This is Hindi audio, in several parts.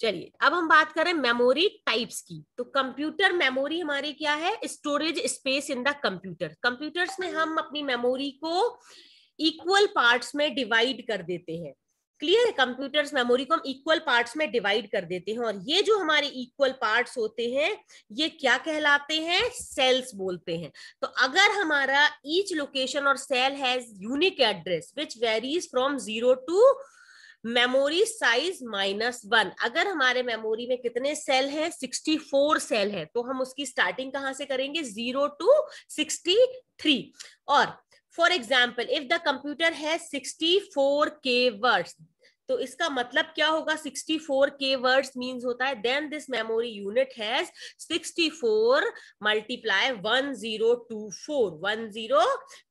चलिए अब हम बात करें मेमोरी टाइप्स की तो कंप्यूटर मेमोरी हमारी क्या है storage space in the computer computers में हम अपनी मेमोरी को इक्वल पार्ट्स में डिवाइड कर देते हैं क्लियर है कंप्यूटर्स मेमोरी को हम इक्वल पार्ट्स में डिवाइड कर देते हैं और ये जो हमारे इक्वल पार्ट्स होते हैं ये क्या कहलाते हैं सेल्स बोलते हैं तो अगर हमारा ईच लोकेशन और cell has unique address which varies from zero to memory size minus one अगर हमारे मेमोरी में कितने सेल हैं 64 सेल हैं तो हम उसकी स्टार्टिंग कहाँ से करेंगे जीरो टू 63 और for example if the computer है 64 के वर्ड्स तो इसका मतलब क्या होगा 64 के वर्ड्स मीन होता है then this memory unit has 64 multiply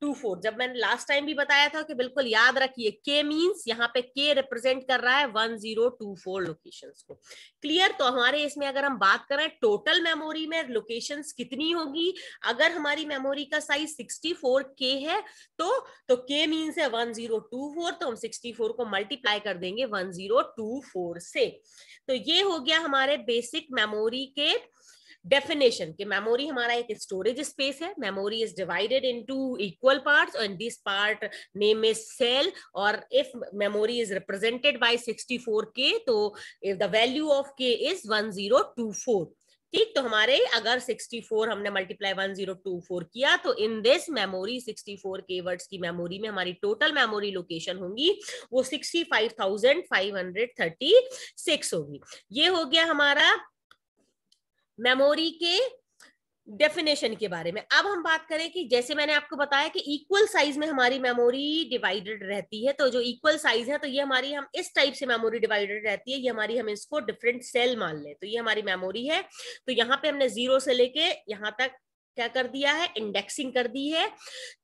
two four जब मैंने लास्ट टाइम भी बताया था कि बिल्कुल याद रखिए k मीन्स यहाँ पे के रिप्रेजेंट कर रहा है one zero two four location को क्लियर तो हमारे इसमें अगर हम बात करें टोटल मेमोरी में लोकेशन कितनी होगी अगर हमारी मेमोरी का साइज सिक्सटी के है तो के तो मीन्स है वन जीरो टू फोर तो हम सिक्सटी को मल्टीप्लाई कर देंगे 1024 से तो ये हो गया हमारे बेसिक मेमोरी के डेफिनेशन के मेमोरी हमारा एक स्टोरेज स्पेस है memory is divided into equal parts and this part name is cell और if memory is represented by K तो if the value of K is 1024 ठीक तो हमारे अगर 64 हमने मल्टीप्लाई 1024 किया तो इन दिस मेमोरी 64 के वर्ड्स की मेमोरी में हमारी टोटल मेमोरी लोकेशन होगी वो 65,536 होगी ये हो गया हमारा मेमोरी के डेफिनेशन के बारे में अब हम बात करें कि जैसे मैंने आपको बताया कि इक्वल साइज में हमारी मेमोरी डिवाइडेड रहती है तो जो इक्वल साइज है तो ये हमारी हम इस टाइप से मेमोरी डिवाइडेड रहती है ये हमारी हम इसको डिफरेंट सेल मान लें तो ये हमारी मेमोरी है तो यहाँ पे हमने जीरो से लेके यहाँ तक क्या कर दिया है इंडेक्सिंग कर दी है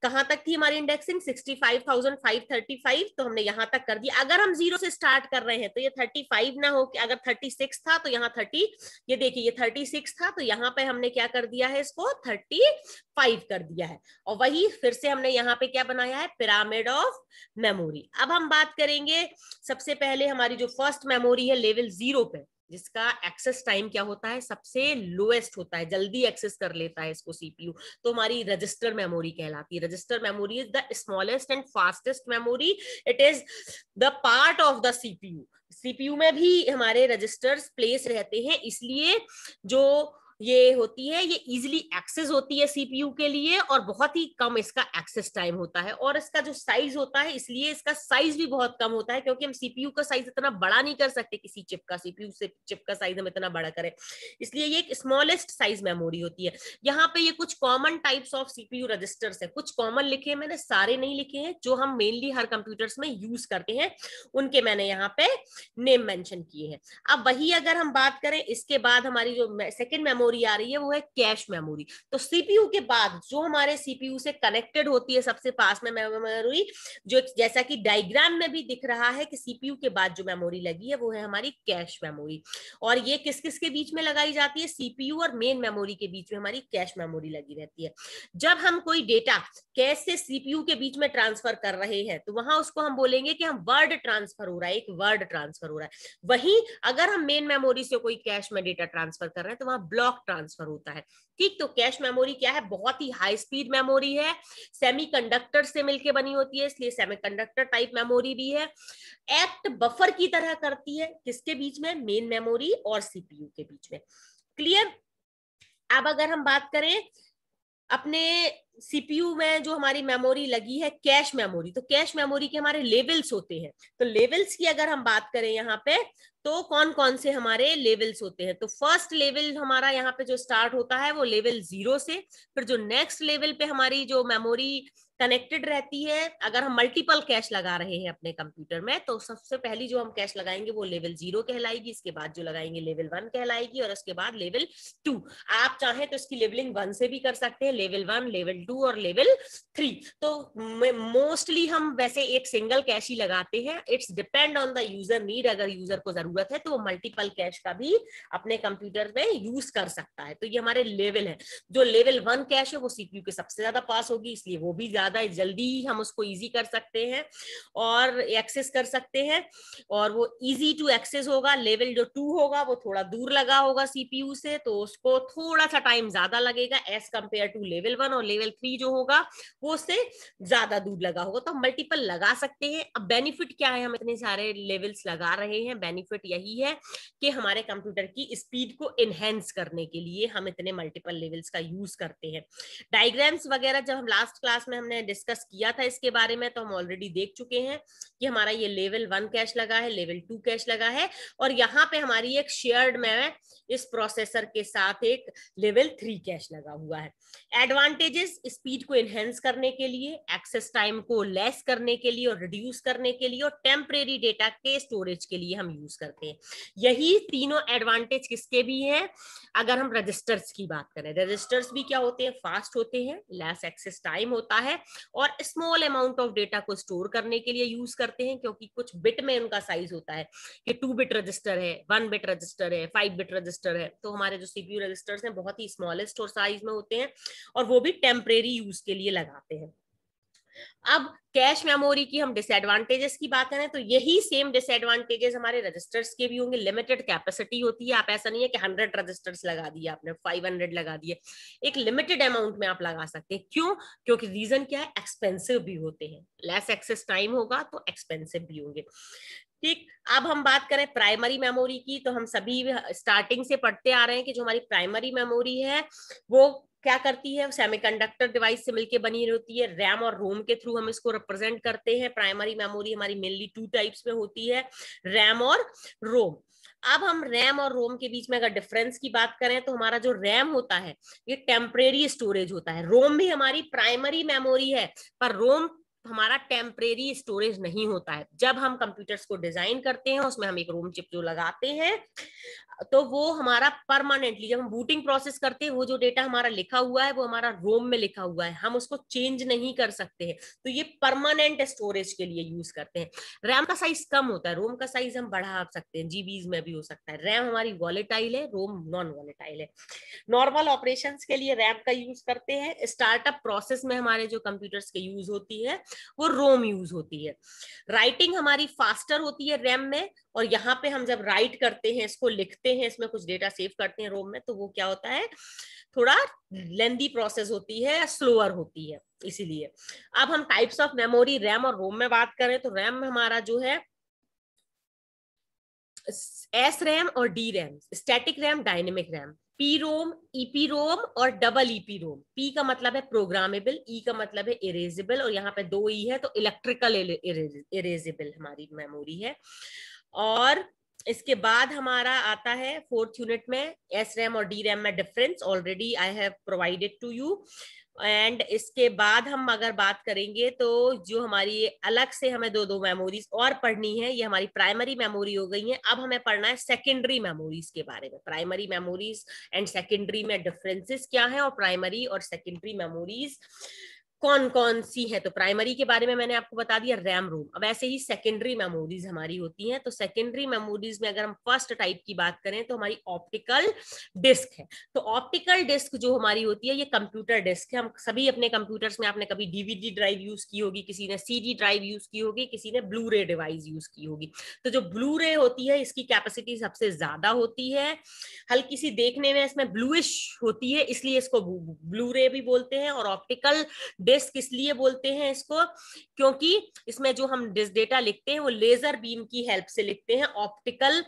कहां तक थी हमारी इंडेक्सिंग 65,535 तो हमने यहां तक कर दिया अगर हम जीरो से स्टार्ट कर रहे हैं तो ये 35 ना हो कि अगर 36 था तो यहाँ 30 ये देखिए ये 36 था तो यहाँ पे हमने क्या कर दिया है इसको 35 कर दिया है और वही फिर से हमने यहाँ पे क्या बनाया है पिरामिड ऑफ मेमोरी अब हम बात करेंगे सबसे पहले हमारी जो फर्स्ट मेमोरी है लेवल जीरो पे जिसका एक्सेस टाइम क्या होता है सबसे लोएस्ट होता है जल्दी एक्सेस कर लेता है इसको सीपीयू तो हमारी रजिस्टर मेमोरी कहलाती है register memory is the smallest and fastest memory it is the part of the CPU CPU में भी हमारे रजिस्टर्स प्लेस रहते हैं इसलिए जो ये होती है ये इजिली एक्सेस होती है सीपीयू के लिए और बहुत ही कम इसका एक्सेस टाइम होता है और इसका जो साइज होता है इसलिए इसका साइज भी बहुत कम होता है क्योंकि हम सीपीयू का साइज इतना बड़ा नहीं कर सकते किसी चिप का सीपीयू से चिप का साइज हम इतना बड़ा करें इसलिए ये एक स्मॉलेस्ट साइज मेमोरी होती है यहाँ पे ये कुछ common types of CPU registers है कुछ कॉमन लिखे हैं मैंने सारे नहीं लिखे हैं जो हम मेनली हर कंप्यूटर्स में यूज करते हैं उनके मैंने यहाँ पे नेम मैंशन किए हैं अब वही अगर हम बात करें इसके बाद हमारी जो सेकेंड मेमोरी मेमोरी आ रही है वो है कैश मेमोरी तो सीपीयू के बाद जो हमारे सीपीयू से कनेक्टेड होती है सबसे पास में मेमोरी जो जैसा कि डायग्राम में भी दिख रहा है कि सीपीयू के बाद जो मेमोरी लगी है वो है हमारी कैश मेमोरी और ये किस किस के बीच में लगाई जाती है सीपीयू और मेन मेमोरी के बीच में हमारी कैश मेमोरी लगी रहती है जब हम कोई डेटा कैश से सीपीयू के बीच में ट्रांसफर कर रहे हैं तो वहां उसको हम बोलेंगे कि हम वर्ड ट्रांसफर हो रहा है एक वर्ड ट्रांसफर हो रहा है वहीं अगर हम मेन मेमोरी से कोई कैश में डेटा ट्रांसफर कर रहे हैं तो वहां ब्लॉक ब्लॉक ट्रांसफर होता है ठीक तो कैश मेमोरी क्या है बहुत ही हाई स्पीड मेमोरी है सेमीकंडक्टर से मिलके बनी होती है इसलिए सेमीकंडक्टर टाइप मेमोरी भी है एक्ट बफर की तरह करती है किसके बीच में मेन मेमोरी और सीपीयू के बीच में क्लियर अब अगर हम बात करें अपने सीपीयू में जो हमारी मेमोरी लगी है कैश मेमोरी तो कैश मेमोरी के हमारे लेवल्स होते हैं तो लेवल्स की अगर हम बात करें यहाँ पे तो कौन कौन से हमारे लेवल्स होते हैं तो फर्स्ट लेवल हमारा यहाँ पे जो स्टार्ट होता है वो लेवल जीरो से फिर जो नेक्स्ट लेवल पे हमारी जो मेमोरी कनेक्टेड रहती है अगर हम मल्टीपल कैश लगा रहे हैं अपने कंप्यूटर में तो सबसे पहली जो हम कैश लगाएंगे वो लेवल जीरो कहलाएगी इसके बाद जो लगाएंगे लेवल वन कहलाएगी और उसके बाद लेवल टू आप चाहें तो इसकी लेवलिंग वन से भी कर सकते हैं लेवल वन लेवल टू और लेवल थ्री तो मोस्टली हम वैसे एक सिंगल कैश ही लगाते हैं it's depend on the user need अगर यूजर को जरूरत है तो वो मल्टीपल कैश का भी अपने कंप्यूटर में यूज कर सकता है तो ये हमारे लेवल है जो लेवल वन कैश है वो सीपीयू के सबसे ज्यादा पास होगी इसलिए वो भी ज्यादा ज़्यादा जल्दी ही हम उसको ईजी कर सकते हैं और एक्सेस कर सकते हैं और वो इजी टू एक्सेस होगा लेवल जो टू होगा वो थोड़ा दूर लगा होगा सीपीयू से तो उसको थोड़ा सा टाइम ज़्यादा लगेगा as compare to level one और लेवल थ्री जो होगा वो उससे ज़्यादा दूर लगा होगा तो हम मल्टीपल लगा सकते हैं अब बेनिफिट क्या है हम इतने सारे लेवल्स लगा रहे हैं बेनिफिट यही है कि हमारे कंप्यूटर की स्पीड को इनहेंस करने के लिए हम इतने मल्टीपल लेवल्स का यूज करते हैं डायग्राम्स वगैरह जब हम लास्ट क्लास में हमने हमने डिस्कस किया था इसके बारे में तो हम ऑलरेडी देख चुके हैं कि हमारा ये लेवल वन कैश लगा है लेवल टू कैश लगा है और यहाँ पे हमारी एक शेयर्ड में इस प्रोसेसर के साथ एक लेवल थ्री कैश लगा हुआ है एडवांटेजेस स्पीड को एनहेंस करने के लिए एक्सेस टाइम को लेस करने के लिए और रिड्यूस करने के लिए और टेम्परेरी डेटा के स्टोरेज के लिए हम यूज करते हैं यही तीनों एडवांटेज किसके भी हैं अगर हम रजिस्टर्स की बात करें रजिस्टर्स भी क्या होते हैं फास्ट होते हैं लेस एक्सेस टाइम होता है और स्मॉल अमाउंट ऑफ डेटा को स्टोर करने के लिए यूज करते हैं क्योंकि कुछ बिट में उनका साइज होता है कि टू बिट रजिस्टर है वन बिट रजिस्टर है फाइव बिट रजिस्टर है तो हमारे जो सीपीयू रजिस्टर्स हैं बहुत ही स्मॉलेस्ट और साइज में होते हैं और वो भी टेम्परेरी यूज के लिए लगाते हैं अब कैश मेमोरी की हम डिसएडवांटेजेस की बात करें तो यही सेम डिसएडवांटेजेस हमारे रजिस्टर्स के भी होंगे लिमिटेड कैपेसिटी होती है आप ऐसा नहीं है कि हंड्रेड रजिस्टर्स लगा दिए आपने फाइव हंड्रेड लगा दिए एक लिमिटेड अमाउंट में आप लगा सकते हैं क्यों क्योंकि रीजन क्या है एक्सपेंसिव भी होते हैं लेस एक्सेस टाइम होगा तो एक्सपेंसिव भी होंगे ठीक अब हम बात करें प्राइमरी मेमोरी की तो हम सभी स्टार्टिंग से पढ़ते आ रहे हैं कि जो हमारी प्राइमरी मेमोरी है वो क्या करती है सेमीकंडक्टर डिवाइस से मिलके बनी होती है रैम और रोम के थ्रू हम इसको रिप्रेजेंट करते हैं प्राइमरी मेमोरी हमारी मेनली टू टाइप्स में होती है रैम और रोम अब हम रैम और रोम के बीच में अगर डिफरेंस की बात करें तो हमारा जो रैम होता है ये टेम्परेरी स्टोरेज होता है रोम भी हमारी प्राइमरी मेमोरी है पर रोम हमारा टेम्परेरी स्टोरेज नहीं होता है जब हम कंप्यूटर्स को डिजाइन करते हैं उसमें हम एक रोम चिप जो लगाते हैं तो वो हमारा परमानेंटली जब हम बूटिंग प्रोसेस करते हैं वो जो डेटा हमारा लिखा हुआ है वो हमारा रोम में लिखा हुआ है हम उसको चेंज नहीं कर सकते हैं तो ये परमानेंट स्टोरेज के लिए यूज करते हैं रैम का साइज कम होता है रोम का साइज हम बढ़ा सकते हैं जीबीज में भी हो सकता है रैम हमारी वॉलेटाइल है रोम नॉन वॉलेटाइल है नॉर्मल ऑपरेशन के लिए रैम का यूज करते हैं स्टार्टअप प्रोसेस में हमारे जो कंप्यूटर्स के यूज होती है वो रोम यूज होती है राइटिंग हमारी फास्टर होती है रैम में और यहाँ पे हम जब राइट करते हैं इसको लिखते हैं इसमें कुछ डेटा सेव करते हैं रोम में तो वो क्या होता है थोड़ा लेंदी प्रोसेस होती है स्लोअर होती है इसीलिए अब हम टाइप्स ऑफ मेमोरी रैम और रोम में बात करें तो रैम हमारा जो है एस रैम और D RAM static RAM dynamic RAM P ROM EP e ROM और double EP e ROM P का मतलब है प्रोग्रामेबल ई e का मतलब है इरेजेबल और यहाँ पे दो ई e है तो इलेक्ट्रिकल इरेजेबल हमारी मेमोरी है और इसके बाद हमारा आता है फोर्थ यूनिट में एस रैम और डी रैम में difference already I have provided to you and इसके बाद हम अगर बात करेंगे तो जो हमारी अलग से हमें दो दो मेमोरीज और पढ़नी है ये हमारी प्राइमरी मेमोरी हो गई है अब हमें पढ़ना है सेकेंडरी मेमोरीज के बारे में प्राइमरी मेमोरीज एंड सेकेंडरी में डिफरेंसेस क्या है और प्राइमरी और सेकेंडरी मेमोरीज कौन कौन सी है तो प्राइमरी के बारे में मैंने आपको बता दिया रैम रोम अब ऐसे ही सेकेंडरी मेमोरीज हमारी होती हैं तो सेकेंडरी मेमोरीज में अगर हम फर्स्ट टाइप की बात करें तो हमारी ऑप्टिकल डिस्क है तो ऑप्टिकल डिस्क जो हमारी होती है ये कंप्यूटर डिस्क है हम सभी अपने कंप्यूटर्स में आपने कभी डीवीडी ड्राइव यूज की होगी किसी ने सी ड्राइव यूज की होगी किसी ने ब्लू रे डिवाइस यूज की होगी तो जो ब्लू रे होती है इसकी कैपेसिटी सबसे ज्यादा होती है हल्की सी देखने में इसमें ब्लूइश होती है इसलिए इसको ब्लू रे भी बोलते हैं और ऑप्टिकल बेस्ट किस लिए बोलते हैं इसको क्योंकि इसमें जो हम डेटा लिखते हैं वो लेजर बीम की हेल्प से लिखते हैं ऑप्टिकल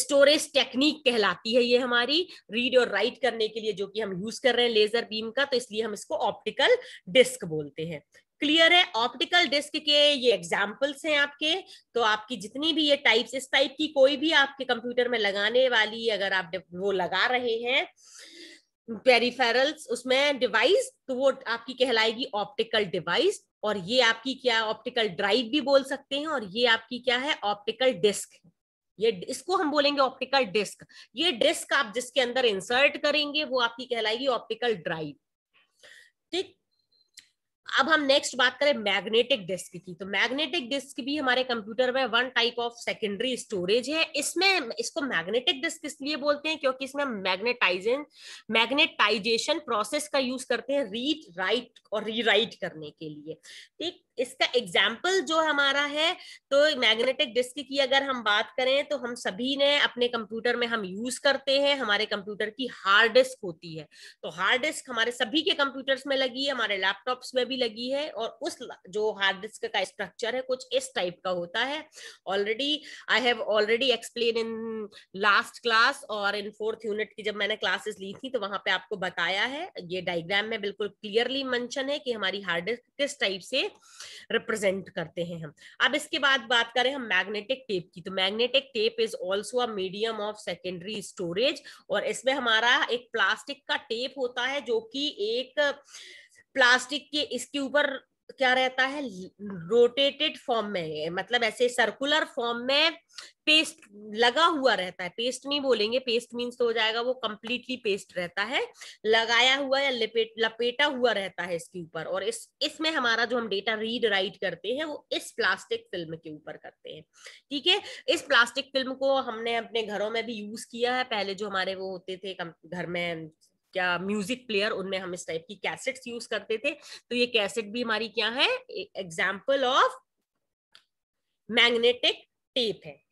स्टोरेज टेक्निक कहलाती है ये हमारी रीड और राइट करने के लिए जो कि हम यूज कर रहे हैं लेजर बीम का तो इसलिए हम इसको ऑप्टिकल डिस्क बोलते हैं क्लियर है ऑप्टिकल डिस्क के ये एग्जांपल्स हैं आपके तो आपकी जितनी भी ये टाइप्स इस टाइप की कोई भी आपके कंप्यूटर में लगाने वाली अगर आप वो लगा रहे हैं पेरिफेरल्स उसमें डिवाइस तो वो आपकी कहलाएगी ऑप्टिकल डिवाइस और ये आपकी क्या ऑप्टिकल ड्राइव भी बोल सकते हैं और ये आपकी क्या है ऑप्टिकल डिस्क ये इसको हम बोलेंगे ऑप्टिकल डिस्क ये डिस्क आप जिसके अंदर इंसर्ट करेंगे वो आपकी कहलाएगी ऑप्टिकल ड्राइव ठीक अब हम नेक्स्ट बात करें मैग्नेटिक डिस्क की तो मैग्नेटिक डिस्क भी हमारे कंप्यूटर में one type of secondary storage है इसमें इसको मैग्नेटिक डिस्क इसलिए बोलते हैं क्योंकि इसमें मैग्नेटाइजन मैग्नेटाइजेशन प्रोसेस का यूज करते हैं रीड राइट और रीराइट करने के लिए ठीक इसका एग्जाम्पल जो हमारा है तो मैग्नेटिक डिस्क की अगर हम बात करें तो हम सभी ने अपने कंप्यूटर में हम यूज करते हैं हमारे कंप्यूटर की हार्ड डिस्क होती है तो हार्ड डिस्क हमारे सभी के कंप्यूटर्स में लगी है हमारे लैपटॉप्स में भी लगी है और उस जो हार्ड डिस्क का स्ट्रक्चर है कुछ इस टाइप का होता है already I have already explain in last class और इन फोर्थ यूनिट की जब मैंने क्लासेस ली थी तो वहां पे आपको बताया है ये डायग्राम में बिल्कुल क्लियरली मेंशन है कि हमारी हार्ड डिस्क किस टाइप से रिप्रेजेंट करते हैं हम अब इसके बाद बात करें हम मैग्नेटिक टेप की तो magnetic tape is also a medium of secondary storage और इसमें हमारा एक प्लास्टिक का टेप होता है जो कि एक प्लास्टिक के इसके ऊपर क्या रहता है रोटेटेड फॉर्म में मतलब ऐसे सर्कुलर फॉर्म में पेस्ट लगा हुआ रहता है पेस्ट नहीं बोलेंगे पेस्ट मींस तो हो जाएगा वो कंप्लीटली पेस्ट रहता है लगाया हुआ या लपेट लपेटा हुआ रहता है इसके ऊपर और इस इसमें हमारा जो हम डेटा रीड राइट करते हैं वो इस प्लास्टिक फिल्म के ऊपर करते हैं ठीक है इस प्लास्टिक फिल्म को हमने अपने घरों में भी यूज किया है पहले जो हमारे वो होते थे घर में क्या म्यूजिक प्लेयर उनमें हम इस टाइप की कैसेट्स यूज करते थे तो ये कैसेट भी हमारी क्या है एग्जाम्पल ऑफ मैग्नेटिक टेप है